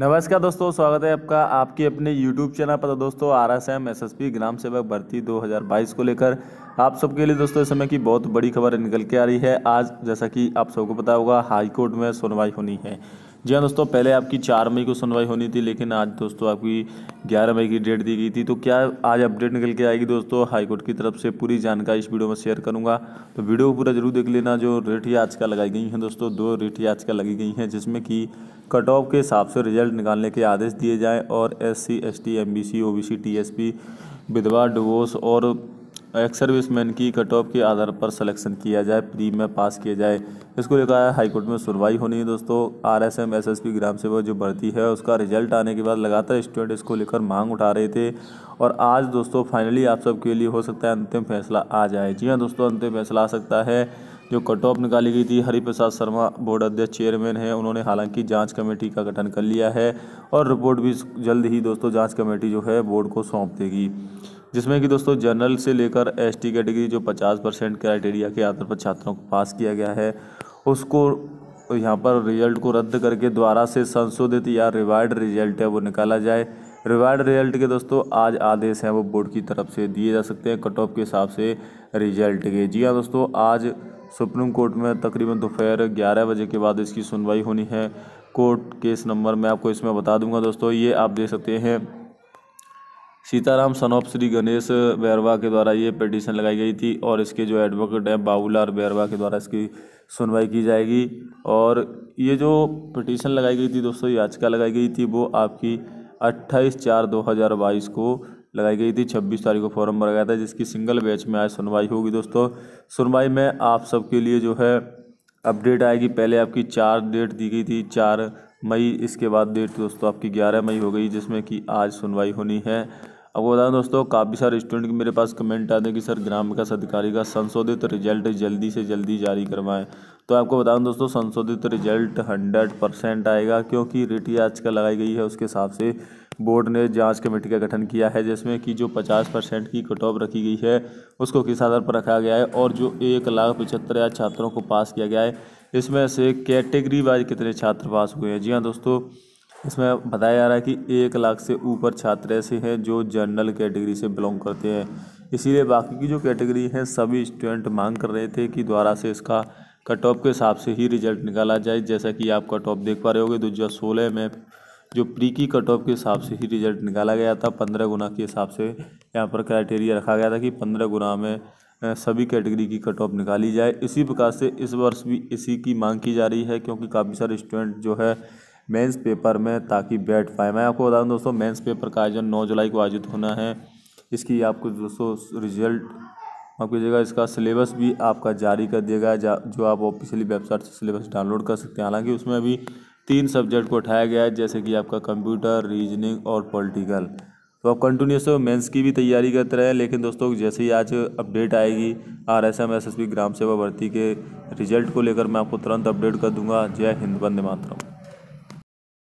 नमस्कार दोस्तों स्वागत है आपका आपके अपने YouTube चैनल पर तो दोस्तों R S M S S P ग्राम सेवक भर्ती 2022 को लेकर आप सबके लिए दोस्तों इस समय की बहुत बड़ी खबर निकल के आ रही है आज जैसा कि आप सबको पता होगा हाई कोर्ट में सुनवाई होनी है जी हाँ दोस्तों पहले आपकी चार मई को सुनवाई होनी थी लेकिन आज दोस्तों आपकी ग्यारह मई की डेट दी गई थी तो क्या आज अपडेट निकल के आएगी दोस्तों हाईकोर्ट की तरफ से पूरी जानकारी इस वीडियो में शेयर करूँगा तो वीडियो को पूरा जरूर देख लेना जो रेठी आज का लगाई गई हैं दोस्तों दो रेठी आज का लगी गई हैं जिसमें कि कट ऑफ के हिसाब से रिजल्ट निकालने के आदेश दिए जाएँ और S C S T M B C O B C T S P विधवा डिवोर्स और एक सर्विसमैन की कट ऑफ के आधार पर सिलेक्शन किया जाए प्री में पास किया जाए इसको लेकर हाईकोर्ट में सुनवाई होनी है दोस्तों R S M S S P ग्राम सेवक जो भर्ती है उसका रिजल्ट आने के बाद लगातार स्टूडेंट इसको लेकर मांग उठा रहे थे और आज दोस्तों फाइनली आप सबके लिए हो सकता है अंतिम फैसला आ जाए जी हाँ दोस्तों अंतिम फैसला आ सकता है जो कट ऑफ निकाली गई थी हरिप्रसाद शर्मा बोर्ड अध्यक्ष चेयरमैन है उन्होंने हालांकि जांच कमेटी का गठन कर लिया है और रिपोर्ट भी जल्द ही दोस्तों जांच कमेटी जो है बोर्ड को सौंप देगी जिसमें कि दोस्तों जनरल से लेकर एसटी कैटेगरी जो 50 परसेंट क्राइटेरिया के आधार पर छात्रों को पास किया गया है उसको यहाँ पर रिजल्ट को रद्द करके द्वारा से संशोधित या रिवाइड रिजल्ट है वो निकाला जाए रिवाइड रिजल्ट के दोस्तों आज आदेश हैं वो बोर्ड की तरफ से दिए जा सकते हैं कट ऑफ के हिसाब से रिजल्ट के जी हाँ दोस्तों आज सुप्रीम कोर्ट में तकरीबन दोपहर ग्यारह बजे के बाद इसकी सुनवाई होनी है कोर्ट केस नंबर मैं आपको इसमें बता दूंगा दोस्तों ये आप देख सकते हैं सीताराम सन ऑफ श्री गणेश बैरवा के द्वारा ये पिटिशन लगाई गई थी और इसके जो एडवोकेट हैं बाबूलाल बैरवा के द्वारा इसकी सुनवाई की जाएगी और ये जो पिटिशन लगाई गई थी दोस्तों याचिका लगाई गई थी वो आपकी 28 चार 2022 को लगाई गई थी 26 तारीख को फॉर्म भरा गया था जिसकी सिंगल बैच में आज सुनवाई होगी दोस्तों सुनवाई में आप सबके लिए जो है अपडेट आएगी पहले आपकी चार डेट दी गई थी चार मई इसके बाद डेट दोस्तों आपकी ग्यारह मई हो गई जिसमें कि आज सुनवाई होनी है आपको बता दें दोस्तों काफ़ी सारे स्टूडेंट की मेरे पास कमेंट आते हैं कि सर ग्राम विकास अधिकारी का संशोधित रिजल्ट जल्दी से जल्दी जारी करवाएं तो आपको बता दें दोस्तों संशोधित रिजल्ट हंड्रेड परसेंट आएगा क्योंकि रिट आजकल लगाई गई है उसके हिसाब से बोर्ड ने जांच कमेटी का गठन किया है जिसमें कि जो 50 परसेंट की कट ऑफ रखी गई है उसको किस आधार पर रखा गया है और जो एक लाख पचहत्तर हज़ार छात्रों को पास किया गया है इसमें से कैटेगरी वाइज कितने छात्र पास हुए हैं जी हाँ दोस्तों इसमें बताया जा रहा है कि एक लाख से ऊपर छात्र ऐसे हैं जो जनरल कैटेगरी से बिलोंग करते हैं इसीलिए बाकी की जो कैटेगरी हैं सभी स्टूडेंट मांग कर रहे थे कि द्वारा से इसका कट ऑफ के हिसाब से ही रिजल्ट निकाला जाए जैसा कि आप कट ऑफ देख पा रहे होगे दो हज़ार सोलह में जो प्री की कट ऑफ के हिसाब से ही रिजल्ट निकाला गया था पंद्रह गुना के हिसाब से यहाँ पर क्राइटेरिया रखा गया था कि पंद्रह गुना में सभी कैटेगरी की कट ऑफ निकाली जाए इसी प्रकार से इस वर्ष भी इसी की मांग की जा रही है क्योंकि काफ़ी सारे स्टूडेंट जो है मेंस पेपर में ताकि बैठ पाए मैं आपको बता दूँ दोस्तों मेंस पेपर का आयोजन नौ जुलाई को आयोजित होना है इसकी आपको दोस्तों रिजल्ट आपकी जगह इसका सिलेबस भी आपका जारी कर दिया गया जो आप ऑफिशियली वेबसाइट से सिलेबस डाउनलोड कर सकते हैं हालांकि उसमें अभी तीन सब्जेक्ट को उठाया गया है जैसे कि आपका कंप्यूटर रीजनिंग और पॉलिटिकल तो आप कंटिन्यूस मेंस की भी तैयारी करते रहें लेकिन दोस्तों जैसे ही आज अपडेट आएगी R S M S S P ग्राम सेवा भर्ती के रिजल्ट को लेकर मैं आपको तुरंत अपडेट कर दूंगा जय हिंद बंद मातरम